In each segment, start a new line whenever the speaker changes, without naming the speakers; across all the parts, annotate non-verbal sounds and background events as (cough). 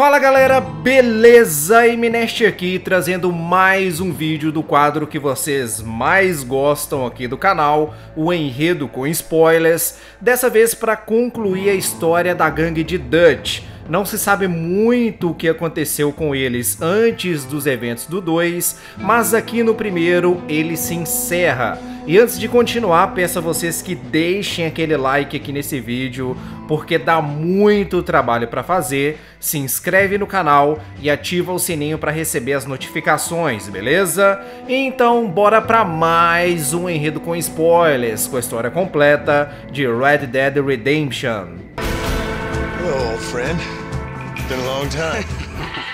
Fala galera, beleza? Eminest aqui trazendo mais um vídeo do quadro que vocês mais gostam aqui do canal, o Enredo com Spoilers, dessa vez para concluir a história da gangue de Dutch. Não se sabe muito o que aconteceu com eles antes dos eventos do 2, mas aqui no primeiro ele se encerra. E antes de continuar, peço a vocês que deixem aquele like aqui nesse vídeo, porque dá muito trabalho para fazer. Se inscreve no canal e ativa o sininho para receber as notificações, beleza? Então, bora para mais um enredo com spoilers, com a história completa de Red Dead Redemption. Hello, old friend been a long time. (laughs)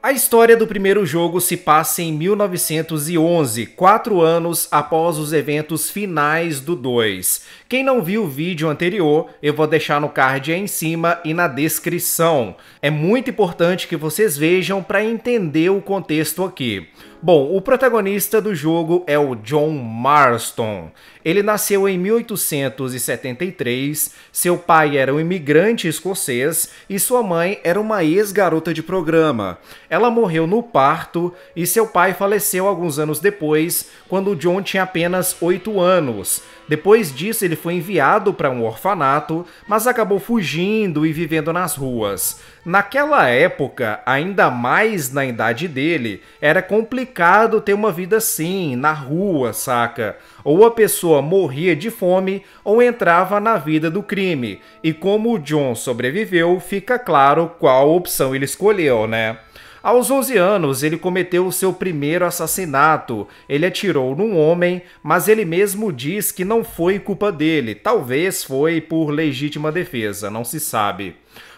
A história do primeiro jogo se passa em 1911, quatro anos após os eventos finais do 2. Quem não viu o vídeo anterior, eu vou deixar no card aí em cima e na descrição. É muito importante que vocês vejam para entender o contexto aqui. Bom, o protagonista do jogo é o John Marston. Ele nasceu em 1873, seu pai era um imigrante escocês e sua mãe era uma ex-garota de programa. Ela morreu no parto e seu pai faleceu alguns anos depois, quando John tinha apenas 8 anos. Depois disso, ele foi enviado para um orfanato, mas acabou fugindo e vivendo nas ruas. Naquela época, ainda mais na idade dele, era complicado ter uma vida assim, na rua, saca? Ou a pessoa morria de fome ou entrava na vida do crime. E como o John sobreviveu, fica claro qual opção ele escolheu, né? Aos 11 anos, ele cometeu o seu primeiro assassinato. Ele atirou num homem, mas ele mesmo diz que não foi culpa dele. Talvez foi por legítima defesa, não se sabe.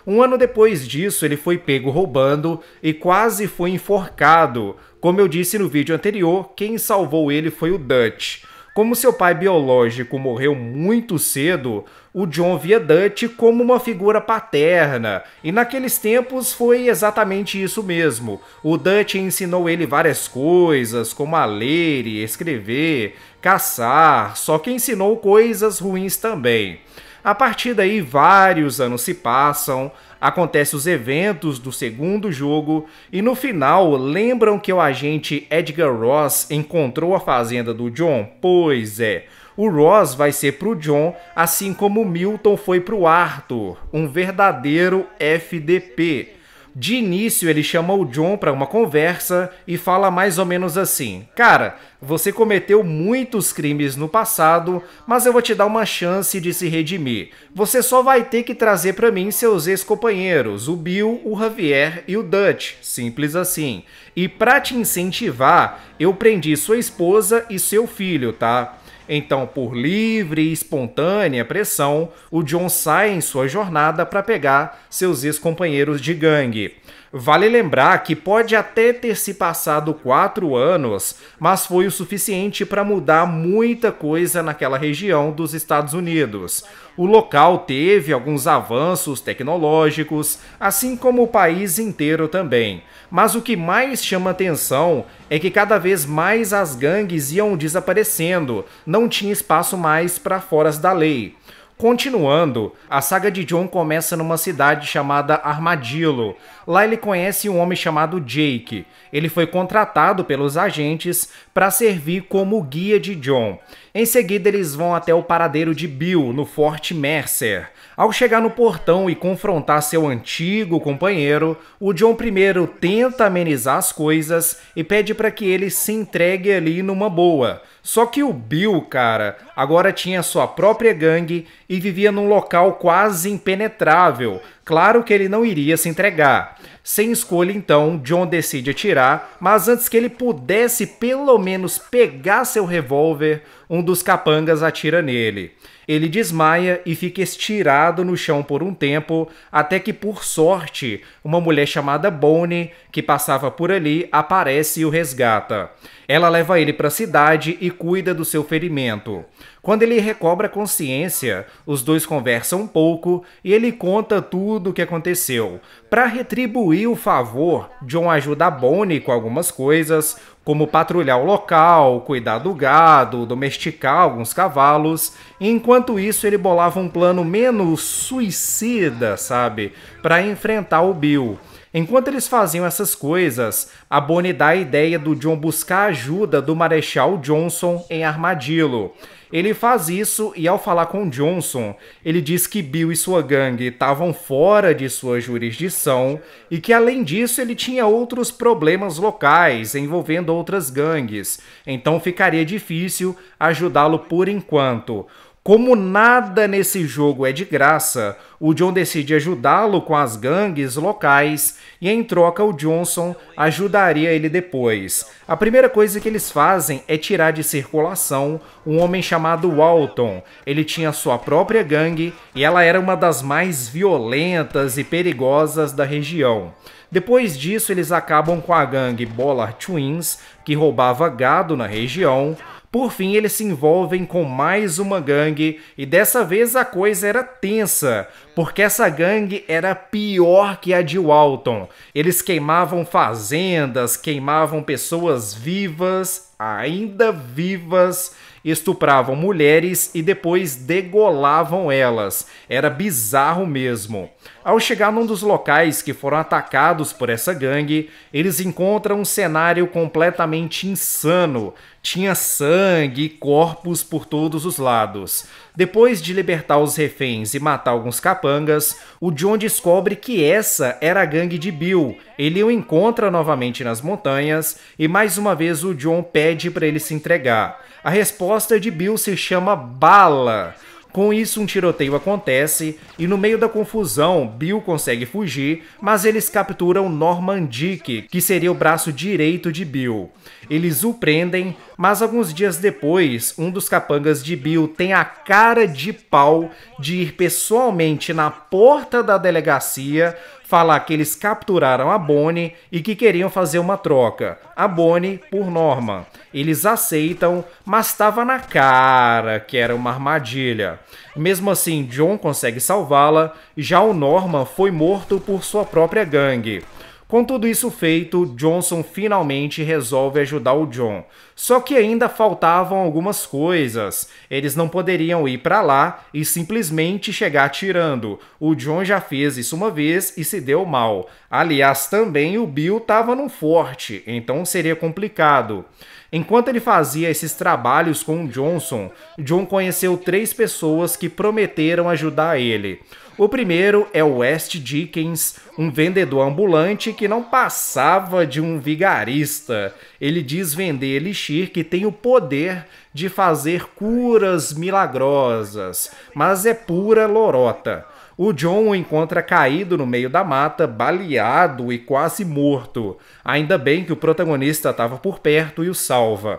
Um ano depois disso, ele foi pego roubando e quase foi enforcado. Como eu disse no vídeo anterior, quem salvou ele foi o Dutch. Como seu pai biológico morreu muito cedo, o John via Dutch como uma figura paterna, e naqueles tempos foi exatamente isso mesmo. O Dutch ensinou ele várias coisas, como a ler e escrever, caçar, só que ensinou coisas ruins também. A partir daí, vários anos se passam, acontecem os eventos do segundo jogo, e no final, lembram que o agente Edgar Ross encontrou a fazenda do John? Pois é, o Ross vai ser pro John, assim como Milton foi pro Arthur, um verdadeiro FDP. De início, ele chama o John para uma conversa e fala mais ou menos assim: Cara, você cometeu muitos crimes no passado, mas eu vou te dar uma chance de se redimir. Você só vai ter que trazer para mim seus ex-companheiros, o Bill, o Javier e o Dutch. Simples assim. E para te incentivar, eu prendi sua esposa e seu filho, tá? Então, por livre e espontânea pressão, o John sai em sua jornada para pegar seus ex-companheiros de gangue. Vale lembrar que pode até ter se passado quatro anos, mas foi o suficiente para mudar muita coisa naquela região dos Estados Unidos. O local teve alguns avanços tecnológicos, assim como o país inteiro também. Mas o que mais chama atenção é que cada vez mais as gangues iam desaparecendo, não tinha espaço mais para foras da lei. Continuando, a saga de John começa numa cidade chamada Armadillo. Lá ele conhece um homem chamado Jake. Ele foi contratado pelos agentes para servir como guia de John. Em seguida, eles vão até o paradeiro de Bill, no Forte Mercer. Ao chegar no portão e confrontar seu antigo companheiro, o John primeiro tenta amenizar as coisas e pede para que ele se entregue ali numa boa. Só que o Bill, cara, agora tinha sua própria gangue e vivia num local quase impenetrável. Claro que ele não iria se entregar. Sem escolha, então, John decide atirar, mas antes que ele pudesse pelo menos pegar seu revólver, um dos capangas atira nele. Ele desmaia e fica estirado no chão por um tempo, até que, por sorte, uma mulher chamada Bonnie, que passava por ali, aparece e o resgata. Ela leva ele para a cidade e cuida do seu ferimento. Quando ele recobra a consciência, os dois conversam um pouco e ele conta tudo o que aconteceu. Para retribuir o favor, John ajuda Bonnie com algumas coisas, como patrulhar o local, cuidar do gado, domesticar alguns cavalos. Enquanto isso, ele bolava um plano menos suicida, sabe, para enfrentar o Bill. Enquanto eles faziam essas coisas, a Bonnie dá a ideia do John buscar ajuda do Marechal Johnson em Armadillo. Ele faz isso e ao falar com Johnson, ele diz que Bill e sua gangue estavam fora de sua jurisdição e que além disso ele tinha outros problemas locais envolvendo outras gangues, então ficaria difícil ajudá-lo por enquanto. Como nada nesse jogo é de graça, o John decide ajudá-lo com as gangues locais e, em troca, o Johnson ajudaria ele depois. A primeira coisa que eles fazem é tirar de circulação um homem chamado Walton. Ele tinha sua própria gangue e ela era uma das mais violentas e perigosas da região. Depois disso, eles acabam com a gangue Bollard Twins, que roubava gado na região. Por fim, eles se envolvem com mais uma gangue e dessa vez a coisa era tensa, porque essa gangue era pior que a de Walton. Eles queimavam fazendas, queimavam pessoas vivas, ainda vivas, estupravam mulheres e depois degolavam elas. Era bizarro mesmo. Ao chegar num dos locais que foram atacados por essa gangue, eles encontram um cenário completamente insano. Tinha sangue e corpos por todos os lados. Depois de libertar os reféns e matar alguns capangas, o John descobre que essa era a gangue de Bill. Ele o encontra novamente nas montanhas e mais uma vez o John pede para ele se entregar. A resposta de Bill se chama Bala com isso, um tiroteio acontece e no meio da confusão, Bill consegue fugir, mas eles capturam Norman Dick, que seria o braço direito de Bill. Eles o prendem, mas alguns dias depois, um dos capangas de Bill tem a cara de pau de ir pessoalmente na porta da delegacia falar que eles capturaram a Bonnie e que queriam fazer uma troca. A Bonnie por Norman. Eles aceitam, mas estava na cara que era uma armadilha. Mesmo assim, John consegue salvá-la, já o Norman foi morto por sua própria gangue. Com tudo isso feito, Johnson finalmente resolve ajudar o John. Só que ainda faltavam algumas coisas. Eles não poderiam ir para lá e simplesmente chegar atirando. O John já fez isso uma vez e se deu mal. Aliás, também o Bill estava num forte, então seria complicado. Enquanto ele fazia esses trabalhos com o Johnson, John conheceu três pessoas que prometeram ajudar ele. O primeiro é o West Dickens, um vendedor ambulante que não passava de um vigarista. Ele diz vender elixir que tem o poder de fazer curas milagrosas, mas é pura lorota o John o encontra caído no meio da mata, baleado e quase morto. Ainda bem que o protagonista estava por perto e o salva.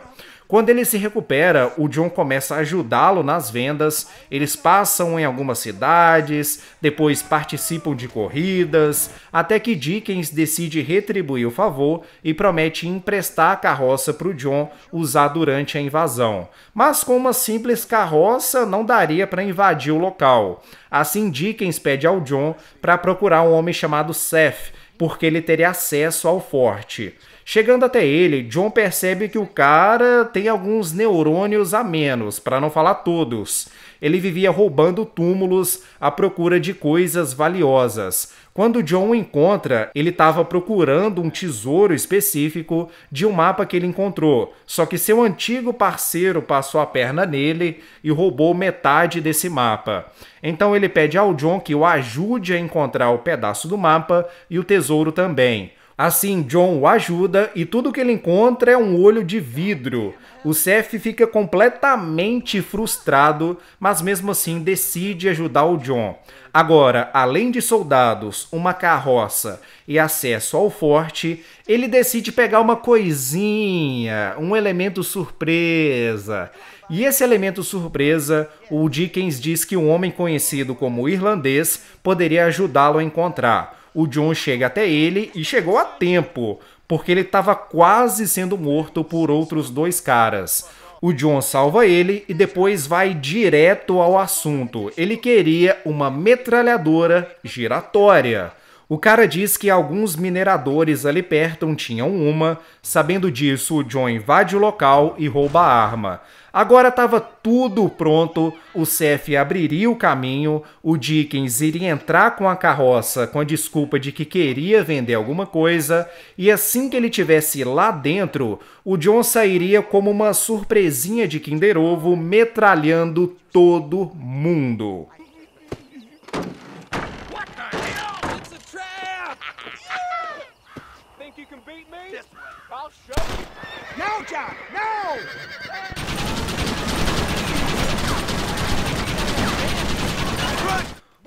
Quando ele se recupera, o John começa a ajudá-lo nas vendas, eles passam em algumas cidades, depois participam de corridas, até que Dickens decide retribuir o favor e promete emprestar a carroça para o John usar durante a invasão. Mas com uma simples carroça não daria para invadir o local. Assim, Dickens pede ao John para procurar um homem chamado Seth, porque ele teria acesso ao forte. Chegando até ele, John percebe que o cara tem alguns neurônios a menos, para não falar todos. Ele vivia roubando túmulos à procura de coisas valiosas. Quando John o encontra, ele estava procurando um tesouro específico de um mapa que ele encontrou, só que seu antigo parceiro passou a perna nele e roubou metade desse mapa. Então ele pede ao John que o ajude a encontrar o pedaço do mapa e o tesouro também. Assim, John o ajuda e tudo que ele encontra é um olho de vidro. O Seth fica completamente frustrado, mas mesmo assim decide ajudar o John. Agora, além de soldados, uma carroça e acesso ao forte, ele decide pegar uma coisinha, um elemento surpresa. E esse elemento surpresa, o Dickens diz que um homem conhecido como irlandês poderia ajudá-lo a encontrar o John chega até ele e chegou a tempo, porque ele estava quase sendo morto por outros dois caras. O John salva ele e depois vai direto ao assunto. Ele queria uma metralhadora giratória. O cara diz que alguns mineradores ali perto tinham uma, sabendo disso, o John invade o local e rouba a arma. Agora estava tudo pronto, o chefe abriria o caminho, o Dickens iria entrar com a carroça com a desculpa de que queria vender alguma coisa, e assim que ele tivesse lá dentro, o John sairia como uma surpresinha de Kinder Ovo, metralhando todo mundo.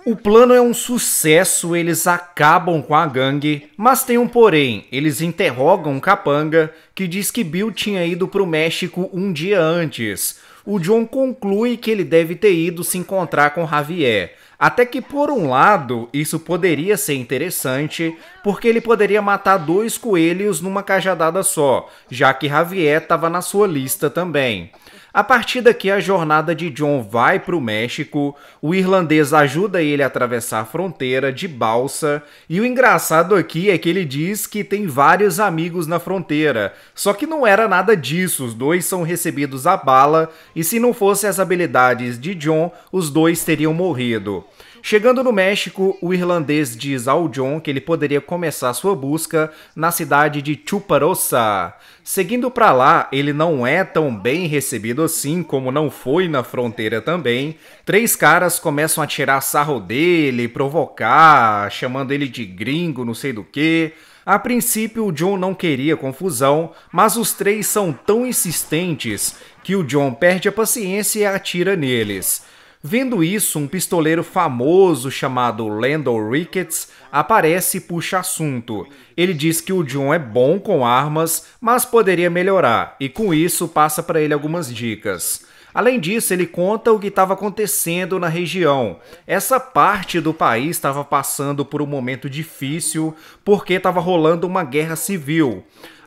O plano é um sucesso, eles acabam com a gangue, mas tem um porém, eles interrogam o capanga, que diz que Bill tinha ido para o México um dia antes. O John conclui que ele deve ter ido se encontrar com Javier. Até que, por um lado, isso poderia ser interessante, porque ele poderia matar dois coelhos numa cajadada só, já que Javier estava na sua lista também. A partir daqui, a jornada de John vai para o México, o irlandês ajuda ele a atravessar a fronteira de balsa, e o engraçado aqui é que ele diz que tem vários amigos na fronteira, só que não era nada disso, os dois são recebidos a bala, e se não fossem as habilidades de John, os dois teriam morrido. Chegando no México, o irlandês diz ao John que ele poderia começar sua busca na cidade de Chuparosa. Seguindo para lá, ele não é tão bem recebido assim como não foi na fronteira também. Três caras começam a tirar sarro dele, provocar, chamando ele de gringo, não sei do que. A princípio, o John não queria confusão, mas os três são tão insistentes que o John perde a paciência e atira neles. Vendo isso, um pistoleiro famoso chamado Landon Ricketts aparece e puxa assunto. Ele diz que o John é bom com armas, mas poderia melhorar, e com isso passa para ele algumas dicas. Além disso, ele conta o que estava acontecendo na região. Essa parte do país estava passando por um momento difícil porque estava rolando uma guerra civil.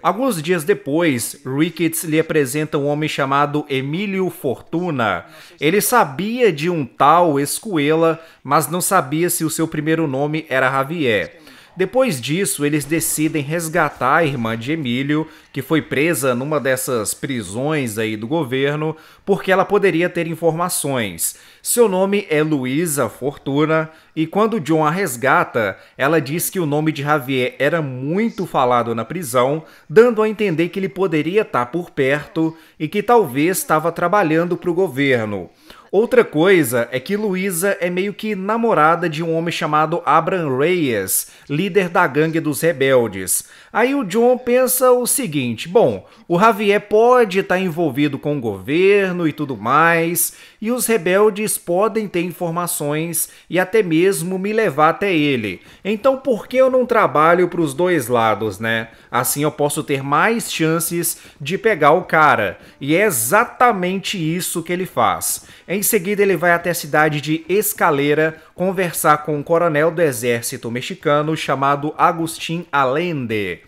Alguns dias depois, Ricketts lhe apresenta um homem chamado Emílio Fortuna. Ele sabia de um tal Escuela, mas não sabia se o seu primeiro nome era Javier. Depois disso, eles decidem resgatar a irmã de Emílio, que foi presa numa dessas prisões aí do governo, porque ela poderia ter informações. Seu nome é Luísa Fortuna, e quando John a resgata, ela diz que o nome de Javier era muito falado na prisão, dando a entender que ele poderia estar tá por perto e que talvez estava trabalhando para o governo. Outra coisa é que Luísa é meio que namorada de um homem chamado Abraham Reyes, líder da gangue dos rebeldes. Aí o John pensa o seguinte: bom, o Javier pode estar tá envolvido com o governo e tudo mais, e os rebeldes podem ter informações e até mesmo me levar até ele. Então por que eu não trabalho para os dois lados, né? Assim eu posso ter mais chances de pegar o cara. E é exatamente isso que ele faz. É em seguida, ele vai até a cidade de Escalera conversar com um coronel do exército mexicano chamado Agustín Allende.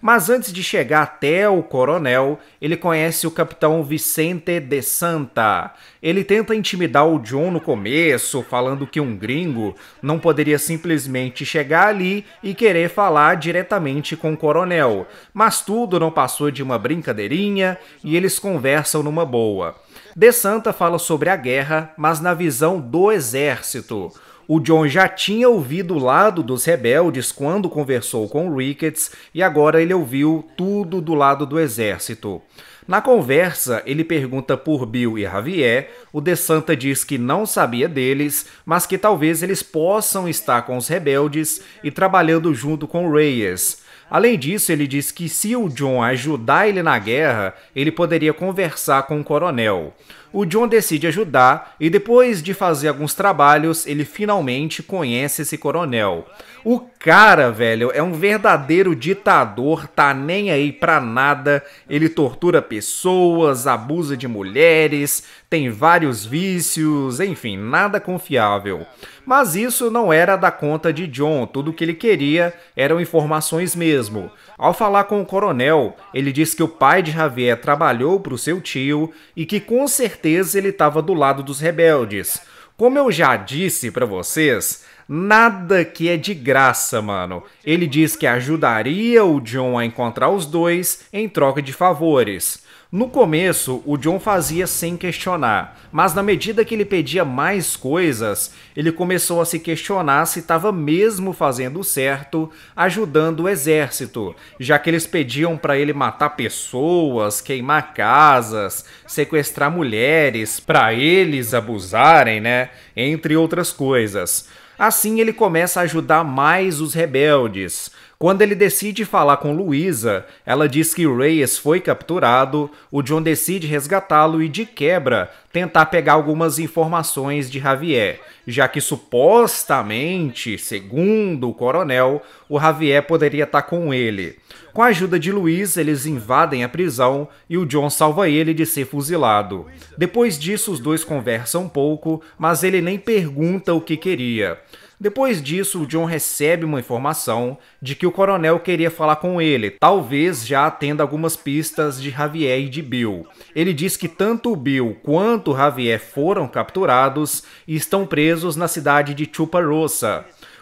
Mas antes de chegar até o coronel, ele conhece o capitão Vicente de Santa. Ele tenta intimidar o John no começo, falando que um gringo não poderia simplesmente chegar ali e querer falar diretamente com o coronel. Mas tudo não passou de uma brincadeirinha e eles conversam numa boa. De Santa fala sobre a guerra, mas na visão do exército. O John já tinha ouvido o lado dos rebeldes quando conversou com Ricketts e agora ele ouviu tudo do lado do exército. Na conversa, ele pergunta por Bill e Javier. O De Santa diz que não sabia deles, mas que talvez eles possam estar com os rebeldes e trabalhando junto com Reyes. Além disso, ele diz que se o John ajudar ele na guerra, ele poderia conversar com o coronel. O John decide ajudar e depois de fazer alguns trabalhos, ele finalmente conhece esse coronel. O cara, velho, é um verdadeiro ditador, tá nem aí pra nada. Ele tortura pessoas, abusa de mulheres, tem vários vícios, enfim, nada confiável. Mas isso não era da conta de John, tudo o que ele queria eram informações mesmo. Ao falar com o coronel, ele disse que o pai de Javier trabalhou para o seu tio e que com certeza ele estava do lado dos rebeldes. Como eu já disse para vocês, nada que é de graça, mano. Ele diz que ajudaria o John a encontrar os dois em troca de favores. No começo, o John fazia sem questionar, mas na medida que ele pedia mais coisas, ele começou a se questionar se estava mesmo fazendo certo, ajudando o exército, já que eles pediam para ele matar pessoas, queimar casas, sequestrar mulheres, para eles abusarem, né? Entre outras coisas. Assim ele começa a ajudar mais os rebeldes, quando ele decide falar com Luisa, ela diz que Reyes foi capturado, o John decide resgatá-lo e, de quebra, tentar pegar algumas informações de Javier, já que supostamente, segundo o coronel, o Javier poderia estar com ele. Com a ajuda de Luiz, eles invadem a prisão e o John salva ele de ser fuzilado. Depois disso, os dois conversam um pouco, mas ele nem pergunta o que queria. Depois disso, o John recebe uma informação de que o coronel queria falar com ele, talvez já tendo algumas pistas de Javier e de Bill. Ele diz que tanto Bill quanto Javier foram capturados e estão presos na cidade de Chupa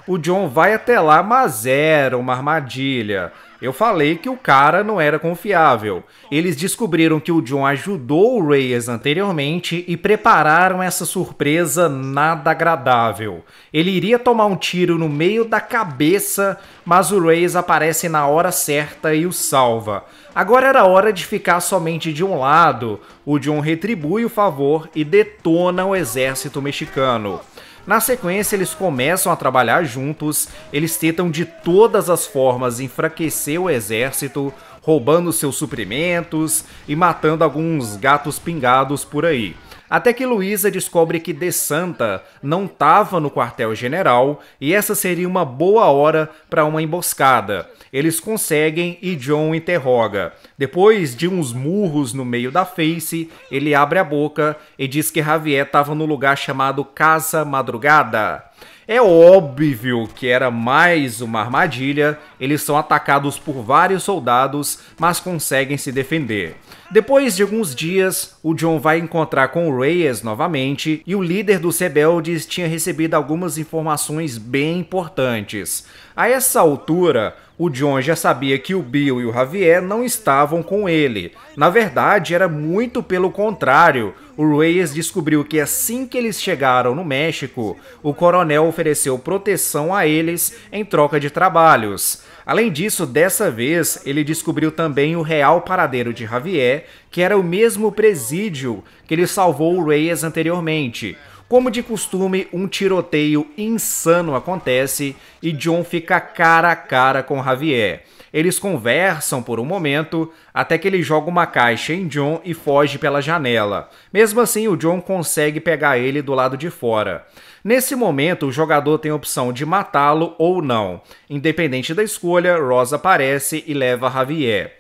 O John vai até lá, mas era uma armadilha. Eu falei que o cara não era confiável. Eles descobriram que o John ajudou o Reyes anteriormente e prepararam essa surpresa nada agradável. Ele iria tomar um tiro no meio da cabeça, mas o Reyes aparece na hora certa e o salva. Agora era hora de ficar somente de um lado. O John retribui o favor e detona o exército mexicano. Na sequência, eles começam a trabalhar juntos, eles tentam de todas as formas enfraquecer o exército, roubando seus suprimentos e matando alguns gatos pingados por aí. Até que Luísa descobre que De Santa não estava no quartel-general e essa seria uma boa hora para uma emboscada. Eles conseguem e John interroga. Depois de uns murros no meio da face, ele abre a boca e diz que Javier estava no lugar chamado Casa Madrugada. É óbvio que era mais uma armadilha, eles são atacados por vários soldados, mas conseguem se defender. Depois de alguns dias, o John vai encontrar com o Reyes novamente e o líder dos rebeldes tinha recebido algumas informações bem importantes. A essa altura, o John já sabia que o Bill e o Javier não estavam com ele. Na verdade, era muito pelo contrário. O Reyes descobriu que assim que eles chegaram no México, o coronel ofereceu proteção a eles em troca de trabalhos. Além disso, dessa vez, ele descobriu também o real paradeiro de Javier, que era o mesmo presídio que ele salvou o Reyes anteriormente. Como de costume, um tiroteio insano acontece e John fica cara a cara com Javier. Eles conversam por um momento, até que ele joga uma caixa em John e foge pela janela. Mesmo assim, o John consegue pegar ele do lado de fora. Nesse momento, o jogador tem a opção de matá-lo ou não. Independente da escolha, Rosa aparece e leva Javier.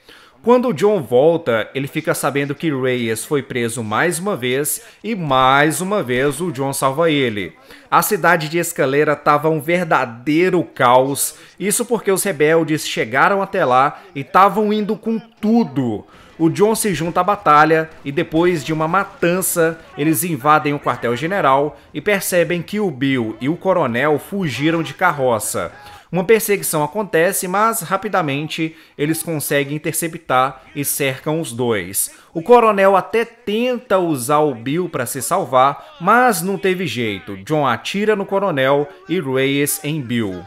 Quando John volta, ele fica sabendo que Reyes foi preso mais uma vez e mais uma vez o John salva ele. A cidade de Escalera estava um verdadeiro caos, isso porque os rebeldes chegaram até lá e estavam indo com tudo. O John se junta à batalha e depois de uma matança, eles invadem o quartel-general e percebem que o Bill e o coronel fugiram de carroça. Uma perseguição acontece, mas rapidamente eles conseguem interceptar e cercam os dois. O coronel até tenta usar o Bill para se salvar, mas não teve jeito. John atira no coronel e Reyes em Bill.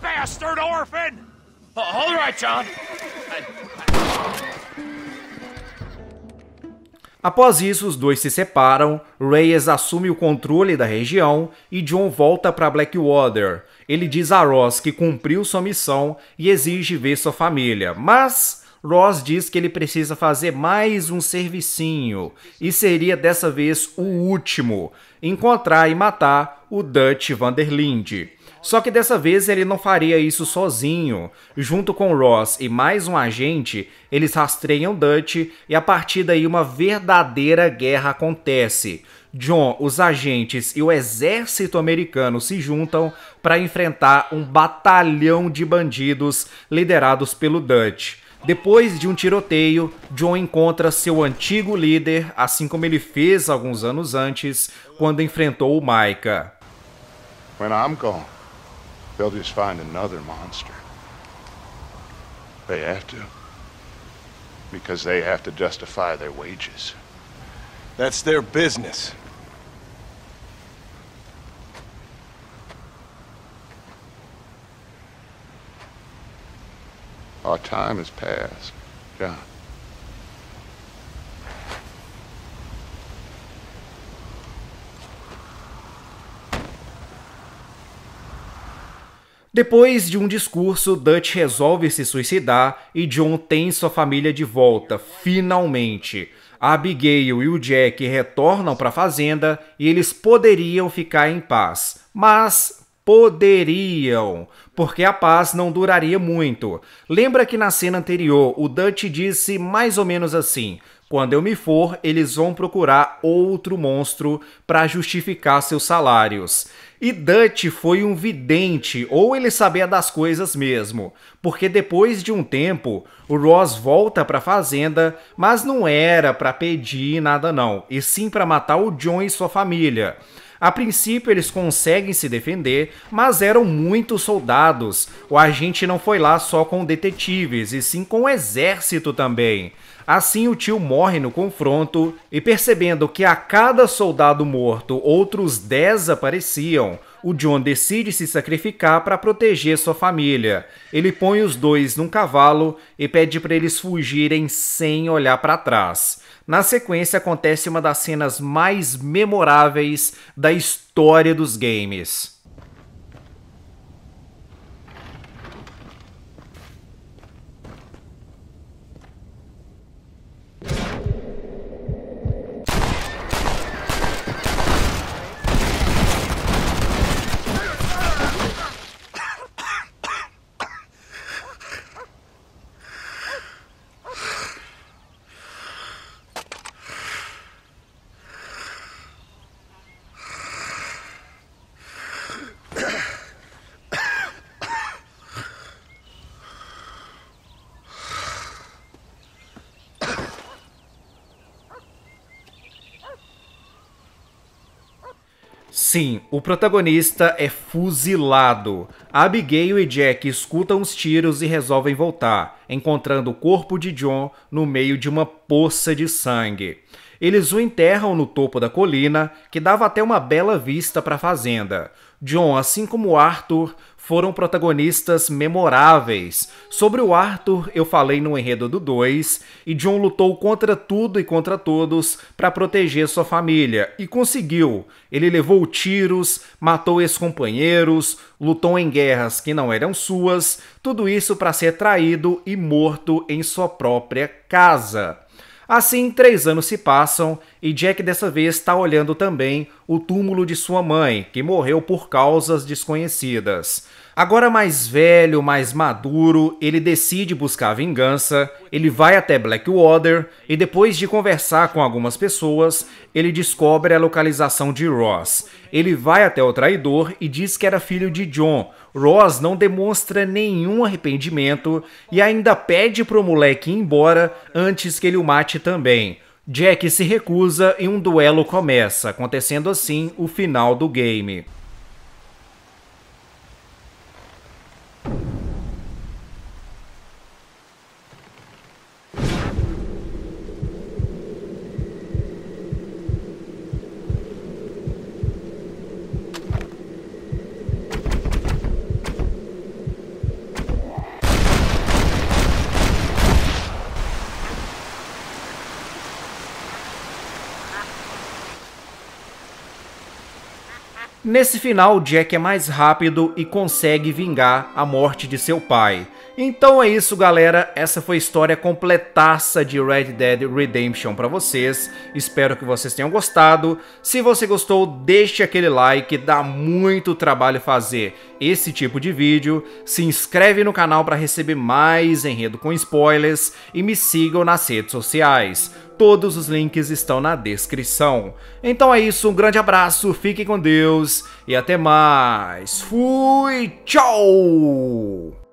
Bastard orphan! All right, John. I... Após isso, os dois se separam, Reyes assume o controle da região e John volta para Blackwater. Ele diz a Ross que cumpriu sua missão e exige ver sua família, mas Ross diz que ele precisa fazer mais um servicinho e seria dessa vez o último, encontrar e matar o Dutch Vanderlinde. Só que dessa vez ele não faria isso sozinho. Junto com Ross e mais um agente, eles rastreiam Dutch e a partir daí uma verdadeira guerra acontece. John, os agentes e o exército americano se juntam para enfrentar um batalhão de bandidos liderados pelo Dutch. Depois de um tiroteio, John encontra seu antigo líder, assim como ele fez alguns anos antes, quando enfrentou o Micah. When I'm gone. They'll just find another monster. They have to. Because they have to justify their wages. That's their business. Our time has passed, John. Depois de um discurso, Dutch resolve se suicidar e John tem sua família de volta, finalmente. Abigail e o Jack retornam para a fazenda e eles poderiam ficar em paz, mas poderiam, porque a paz não duraria muito. Lembra que na cena anterior o Dutch disse mais ou menos assim: quando eu me for, eles vão procurar outro monstro para justificar seus salários. E Dutch foi um vidente, ou ele sabia das coisas mesmo, porque depois de um tempo, o Ross volta para a fazenda, mas não era para pedir nada não, e sim para matar o John e sua família. A princípio eles conseguem se defender, mas eram muitos soldados. O agente não foi lá só com detetives, e sim com o exército também. Assim, o tio morre no confronto e, percebendo que a cada soldado morto outros 10 apareciam, o John decide se sacrificar para proteger sua família. Ele põe os dois num cavalo e pede para eles fugirem sem olhar para trás. Na sequência acontece uma das cenas mais memoráveis da história dos games. Sim, o protagonista é fuzilado. Abigail e Jack escutam os tiros e resolvem voltar, encontrando o corpo de John no meio de uma poça de sangue. Eles o enterram no topo da colina, que dava até uma bela vista para a fazenda. John, assim como Arthur, foram protagonistas memoráveis. Sobre o Arthur, eu falei no enredo do 2, e John lutou contra tudo e contra todos para proteger sua família e conseguiu. Ele levou tiros, matou ex-companheiros, lutou em guerras que não eram suas, tudo isso para ser traído e morto em sua própria casa. Assim, três anos se passam e Jack dessa vez está olhando também o túmulo de sua mãe, que morreu por causas desconhecidas. Agora mais velho, mais maduro, ele decide buscar vingança, ele vai até Blackwater e depois de conversar com algumas pessoas, ele descobre a localização de Ross. Ele vai até o traidor e diz que era filho de John. Ross não demonstra nenhum arrependimento e ainda pede pro moleque ir embora antes que ele o mate também. Jack se recusa e um duelo começa, acontecendo assim o final do game. Nesse final, Jack é mais rápido e consegue vingar a morte de seu pai. Então é isso, galera. Essa foi a história completaça de Red Dead Redemption para vocês. Espero que vocês tenham gostado. Se você gostou, deixe aquele like, dá muito trabalho fazer esse tipo de vídeo. Se inscreve no canal para receber mais enredo com spoilers e me sigam nas redes sociais. Todos os links estão na descrição. Então é isso, um grande abraço, fiquem com Deus e até mais. Fui, tchau!